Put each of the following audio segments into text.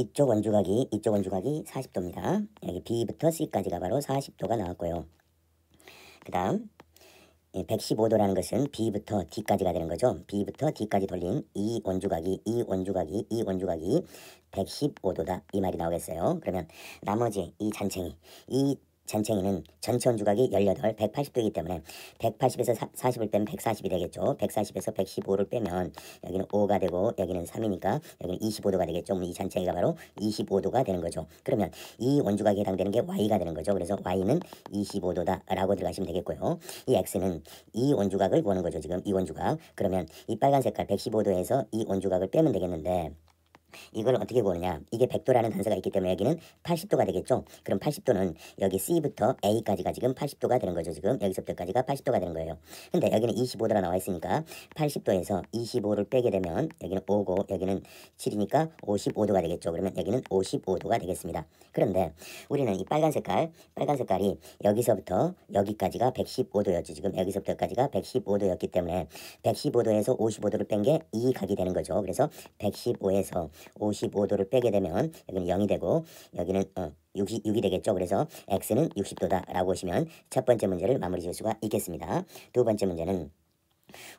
이쪽 원주각이 이쪽 원주각이 40도입니다. 여기 B부터 C까지가 바로 40도가 나왔고요. 그 다음 115도라는 예, 것은 B부터 D까지가 되는 거죠. B부터 D까지 돌린 이 원주각이 이 원주각이 이 원주각이 115도다 이 말이 나오겠어요. 그러면 나머지 이 잔챙이 이 잔챙이는 전체 온주각이 18, 180도이기 때문에 180에서 40을 빼면 140이 되겠죠. 140에서 115를 빼면 여기는 5가 되고 여기는 3이니까 여기는 25도가 되겠죠. 이 잔챙이가 바로 25도가 되는 거죠. 그러면 이 원주각에 해당되는 게 y가 되는 거죠. 그래서 y는 25도다라고 들어가시면 되겠고요. 이 x는 이 원주각을 보는 거죠. 지금 이 원주각. 그러면 이 빨간 색깔 115도에서 이 원주각을 빼면 되겠는데 이걸 어떻게 보느냐 이게 100도라는 단서가 있기 때문에 여기는 80도가 되겠죠 그럼 80도는 여기 C부터 A까지가 지금 80도가 되는 거죠 지금 여기서부터까지가 80도가 되는 거예요 근데 여기는 25도라 나와 있으니까 80도에서 25를 빼게 되면 여기는 5고 여기는 7이니까 55도가 되겠죠 그러면 여기는 55도가 되겠습니다 그런데 우리는 이 빨간 색깔 빨간 색깔이 여기서부터 여기까지가 1 1 5도였죠 지금 여기서부터까지가 115도였기 때문에 115도에서 55도를 뺀 게 이각이 e 되는 거죠 그래서 115에서 55도를 빼게 되면 여기는 0이 되고 여기는 어, 6이, 6이 되겠죠. 그래서 x는 60도다라고 하시면첫 번째 문제를 마무리 지을 수가 있겠습니다. 두 번째 문제는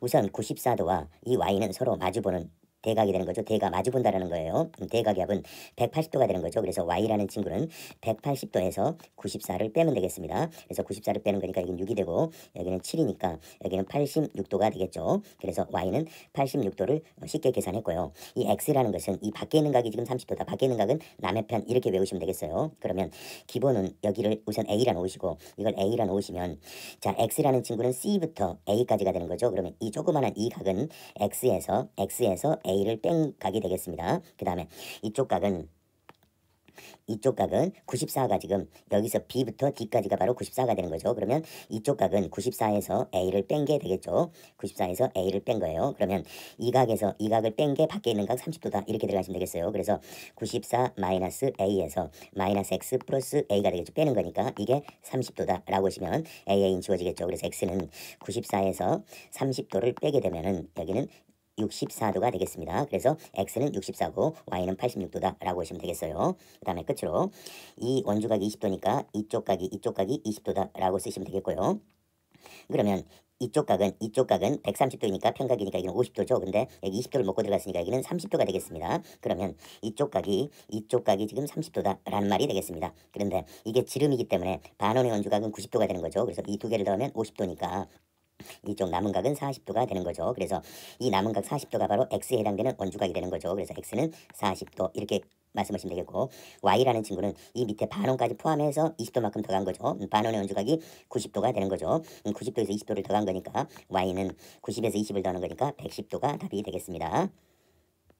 우선 94도와 이 y는 서로 마주보는 대각이 되는 거죠. 대각 마주본다라는 거예요. 대각이합은 180도가 되는 거죠. 그래서 y라는 친구는 180도에서 94를 빼면 되겠습니다. 그래서 94를 빼는 거니까 여기는 6이 되고 여기는 7이니까 여기는 86도가 되겠죠. 그래서 y는 86도를 쉽게 계산했고요. 이 x라는 것은 이 밖에 있는 각이 지금 30도다. 밖에 있는 각은 남의 편 이렇게 외우시면 되겠어요. 그러면 기본은 여기를 우선 a라는 오시고 이걸 a라는 오시면 자 x라는 친구는 c부터 a까지가 되는 거죠. 그러면 이 조그마한 이 각은 x에서 x에서 A를 뺀 각이 되겠습니다. 그 다음에 이쪽 각은 이쪽 각은 94가 지금 여기서 B부터 D까지가 바로 94가 되는 거죠. 그러면 이쪽 각은 94에서 A를 뺀 게 되겠죠. 94에서 A를 뺀 거예요. 그러면 이 각에서 이 각을 뺀 게 밖에 있는 각 30도다 이렇게 들어가시면 되겠어요. 그래서 94 마이너스 A에서 마이너스 X 플러스 A가 되겠죠. 빼는 거니까 이게 30도다 라고 하시면 AA인 지워지겠죠. 그래서 X는 94에서 30도를 빼게 되면은 여기는 64도가 되겠습니다. 그래서 x는 64고 y는 86도다 라고 보시면 되겠어요. 그 다음에 끝으로 이 원주각이 20도니까 이쪽 각이 이쪽 각이 20도다 라고 쓰시면 되겠고요. 그러면 이쪽 각은 이쪽 각은 130도니까 평각이니까 이건 50도죠. 근데 여기 20도를 먹고 들어갔으니까 여기는 30도가 되겠습니다. 그러면 이쪽 각이 이쪽 각이 지금 30도다라는 말이 되겠습니다. 그런데 이게 지름이기 때문에 반원의 원주각은 90도가 되는 거죠. 그래서 이 두 개를 더하면 50도니까 이쪽 남은 각은 40도가 되는 거죠. 그래서 이 남은 각 40도가 바로 x에 해당되는 원주각이 되는 거죠. 그래서 x는 40도 이렇게 말씀하시면 되겠고 y라는 친구는 이 밑에 반원까지 포함해서 20도만큼 더 간 거죠. 음, 반원의 원주각이 90도가 되는 거죠. 90도에서 음, 20도를 더 간 거니까 y는 90에서 20을 더하는 거니까 110도가 답이 되겠습니다.